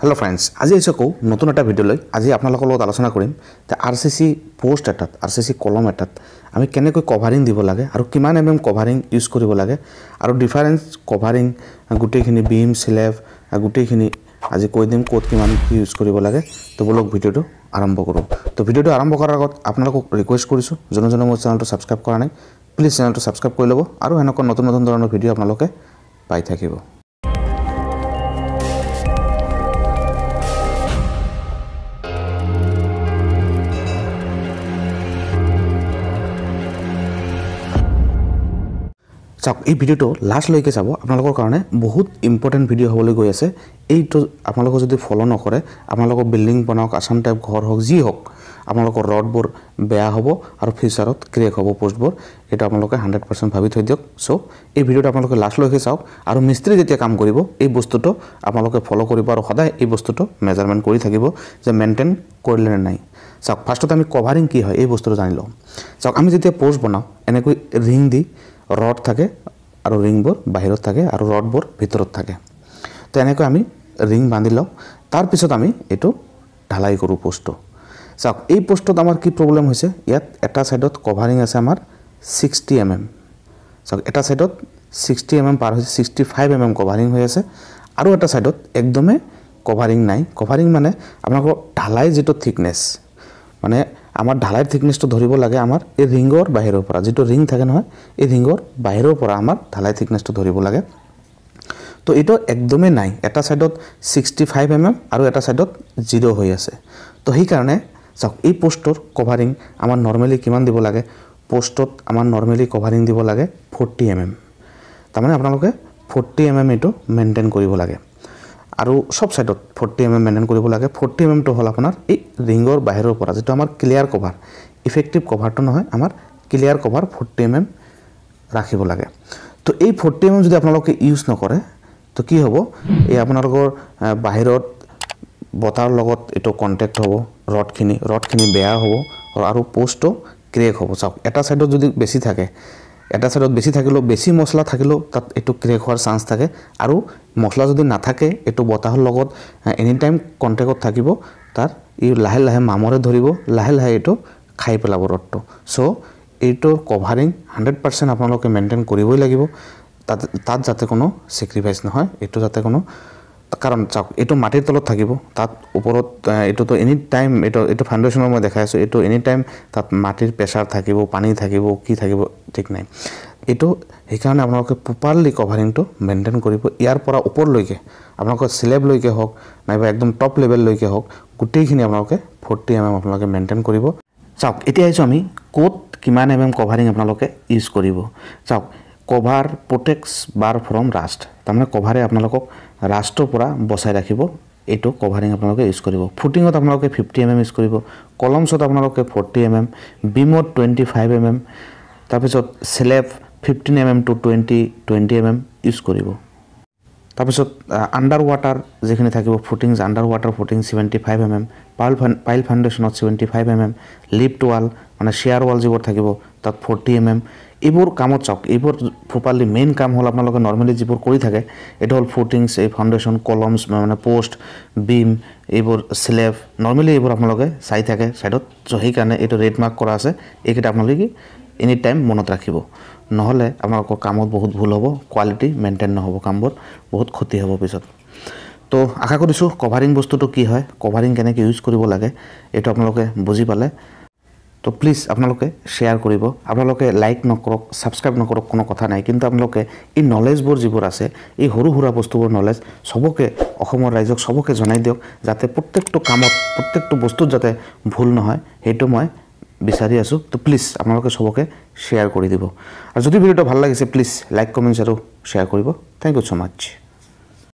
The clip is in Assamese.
হেল্ল' ফ্ৰেণ্ডছ আজি আহিছোঁ কওঁ নতুন এটা ভিডিঅ'লৈ আজি আপোনালোকৰ লগত আলোচনা কৰিম যে আৰ চি চি পোষ্ট এটাত আৰ চি চি কলম এটাত আমি কেনেকৈ কভাৰিং দিব লাগে আৰু কিমান এম এম কভাৰিং ইউজ কৰিব লাগে আৰু ডিফাৰেঞ্চ কভাৰিং গোটেইখিনি বিম চিলেভ গোটেইখিনি আজি কৈ দিম ক'ত কিমান কি ইউজ কৰিব লাগে তো বোলক ভিডিঅ'টো আৰম্ভ কৰোঁ তো ভিডিঅ'টো আৰম্ভ কৰাৰ আগত আপোনালোকক ৰিকুৱেষ্ট কৰিছোঁ যোনজনে মোৰ চেনেলটো ছাবস্ক্ৰাইব কৰা নাই প্লিজ চেনেলটো ছাবস্ক্ৰাইব কৰি ল'ব আৰু সেনেকুৱা নতুন নতুন ধৰণৰ ভিডিঅ' আপোনালোকে পাই থাকিব চাওক এই ভিডিঅ'টো লাষ্টলৈকে চাব আপোনালোকৰ কাৰণে বহুত ইম্পৰ্টেণ্ট ভিডিঅ' হ'বলৈ গৈ আছে এইটো আপোনালোকে যদি ফ'ল' নকৰে আপোনালোকৰ বিল্ডিং বনাওক আছাম টাইপ ঘৰ হওক যি হওক আপোনালোকৰ ৰডবোৰ বেয়া হ'ব আৰু ফিউচাৰত ক্ৰিয়েক হ'ব পোষ্টবোৰ এইটো আপোনালোকে হাণ্ড্ৰেড পাৰ্চেণ্ট ভাবি থৈ দিয়ক চ' এই ভিডিঅ'টো আপোনালোকে লাষ্টলৈকে চাওক আৰু মিস্ত্ৰী যেতিয়া কাম কৰিব এই বস্তুটো আপোনালোকে ফ'ল' কৰিব আৰু সদায় এই বস্তুটো মেজাৰমেণ্ট কৰি থাকিব যে মেইনটেইন কৰিলে নে নাই চাওক ফাৰ্ষ্টত আমি কভাৰিং কি হয় এই বস্তুটো জানি লওঁ চাওক আমি যেতিয়া পোষ্ট বনাওঁ এনেকৈ ৰিং দি ৰড থাকে আৰু ৰিংবোৰ বাহিৰত থাকে আৰু ৰডবোৰ ভিতৰত থাকে তো এনেকৈ আমি ৰিং বান্ধি লওঁ তাৰপিছত আমি এইটো ঢালাই কৰোঁ পষ্টটো চাওক এই পষ্টত আমাৰ কি প্ৰব্লেম হৈছে ইয়াত এটা ছাইডত কভাৰিং আছে আমাৰ ছিক্সটি এম এম চাওক এটা ছাইডত ছিক্সটি এম এম পাৰ হৈছে sixty five M M covering হৈ আছে আৰু এটা ছাইডত একদমেই কভাৰিং নাই কভাৰিং মানে আপোনালোকৰ ঢালাই যিটো থিকনেছ মানে আমাৰ ঢালাইৰ থিকনেছটো ধৰিব লাগে আমাৰ এই ৰিংগৰ বাহিৰৰ পৰা যিটো ৰিং থাকে নহয় এই ৰিংগৰ বাহিৰৰ পৰা আমাৰ ঢালাই থিকনেছটো ধৰিব লাগে তো এইটো একদমেই নাই এটা ছাইডত ছিক্সটি ফাইভ এম এম আৰু এটা ছাইডত জিৰ' হৈ আছে তো সেইকাৰণে চাওক এই পষ্টৰ কভাৰিং আমাৰ নৰ্মেলি কিমান দিব লাগে পষ্টত আমাৰ নৰ্মেলি কভাৰিং দিব লাগে ফৰ্টি এম এম তাৰমানে আপোনালোকে ফৰ্টি এম এম এইটো মেইনটেইন কৰিব লাগে আৰু চব ছাইডত ফৰ্টি এম এম মেইনটেইন কৰিব লাগে ফৰ্টি এম এমটো হ'ল আপোনাৰ এই ৰিঙৰ বাহিৰৰ পৰা যিটো আমাৰ ক্লিয়াৰ কভাৰ ইফেক্টিভ কভাৰটো নহয় আমাৰ clear cover forty M M ৰাখিব লাগে তো এই ফৰ্টি এম এম যদি আপোনালোকে ইউজ নকৰে তো কি হ'ব এই আপোনালোকৰ বাহিৰত বতাৰ লগত এইটো কণ্টেক্ট হ'ব ৰডখিনি ৰডখিনি বেয়া হ'ব আৰু পষ্টটো ক্ৰিয়েক হ'ব চাওক এটা ছাইডত যদি বেছি থাকে এটা ছাইডত বেছি থাকিলেও বেছি মছলা থাকিলেও তাত এইটো ক্ৰেক হোৱাৰ চান্স থাকে আৰু মছলা যদি নাথাকে এইটো বতাহৰ লগত এনিটাইম কণ্টেক্টত থাকিব তাত ই লাহে লাহে মামৰে ধৰিব লাহে লাহে এইটো খাই পেলাব ৰদটো চ' এইটো কভাৰিং হাণ্ড্ৰেড পাৰ্চেণ্ট আপোনালোকে মেইনটেইন কৰিবই লাগিব তাত তাত যাতে কোনো চেক্ৰিফাইচ নহয় এইটো যাতে কোনো কাৰণ চাওক এইটো মাটিৰ তলত থাকিব তাত ওপৰত এইটোতো এনি টাইম এইটো এইটো ফাউণ্ডেশ্যনৰ মই দেখাই আছোঁ এইটো এনি টাইম তাত মাটিৰ প্ৰেচাৰ থাকিব পানী থাকিব কি থাকিব ঠিক নাই এইটো সেইকাৰণে আপোনালোকে প্ৰপাৰলি কভাৰিংটো মেইনটেইন কৰিব ইয়াৰ পৰা ওপৰলৈকে আপোনালোকৰ চিলেবলৈকে হওক নাইবা একদম টপ লেভেললৈকে হওক গোটেইখিনি আপোনালোকে ফৰ্টি এম এম আপোনালোকে মেইনটেইন কৰিব চাওক এতিয়া আহিছোঁ আমি ক'ত কিমান এম এম কভাৰিং আপোনালোকে ইউজ কৰিব চাওক কভাৰ প্ৰটেক্টছ বাৰ ফ্ৰম ৰাষ্ট তাৰমানে কভাৰে আপোনালোকক ৰাষ্টৰ পৰা বচাই ৰাখিব এইটো কভাৰিং আপোনালোকে ইউজ কৰিব ফুটিঙত আপোনালোকে ফিফটি এম এম ইউজ কৰিব কলমছত আপোনালোকে ফৰ্টি এম এম বিমত টুৱেণ্টি ফাইভ এম এম তাৰপিছত slab fifteen M M to twenty twenty M M use কৰিব তাৰপিছত আণ্ডাৰ ৱাটাৰ যিখিনি থাকিব footings under water footing seventy five M M pile found pile ফাউণ্ডেশ্যনত seventy five M M lift wall মানে চেয়াৰ ৱাল যিবোৰ থাকিব তাত ফৰ্টি এম এম এইবোৰ কামত চাওক এইবোৰ প্ৰপাৰলি মেইন কাম হ'ল আপোনালোকে নৰ্মেলি যিবোৰ কৰি থাকে এইটো হ'ল ফুটিংছ এই ফাউণ্ডেশ্যন কলমছ মানে পষ্ট বিম এইবোৰ শ্লেব নৰ্মেলি এইবোৰ আপোনালোকে চাই থাকে ছাইডত চ' সেইকাৰণে এইটো ৰেড মাৰ্ক কৰা আছে এইকেইটা আপোনালোকে এনি টাইম মনত ৰাখিব নহ'লে আপোনালোকৰ কামত বহুত ভুল হ'ব কোৱালিটি মেইনটেইন নহ'ব কামবোৰ বহুত ক্ষতি হ'ব পিছত তো আশা কৰিছোঁ কভাৰিং বস্তুটো কি হয় কভাৰিং কেনেকৈ ইউজ কৰিব লাগে এইটো আপোনালোকে বুজি পালে তো প্লিজ আপোনালোকে শ্বেয়াৰ কৰিব আপোনালোকে লাইক নকৰক ছাবস্ক্ৰাইব নকৰক কোনো কথা নাই কিন্তু আপোনালোকে এই নলেজবোৰ যিবোৰ আছে এই সৰু সুৰা বস্তুবোৰ নলেজ চবকে অসমৰ ৰাইজক চবকে জনাই দিয়ক যাতে প্ৰত্যেকটো কামত প্ৰত্যেকটো বস্তুত যাতে ভুল নহয় সেইটো মই বিচাৰি আছোঁ তো প্লিজ আপোনালোকে চবকে শ্বেয়াৰ কৰি দিব আৰু যদি ভিডিঅ'টো ভাল লাগিছে প্লিজ লাইক কমেণ্টছ আৰু শ্বেয়াৰ কৰিব থেংক ইউ ছ' মাছ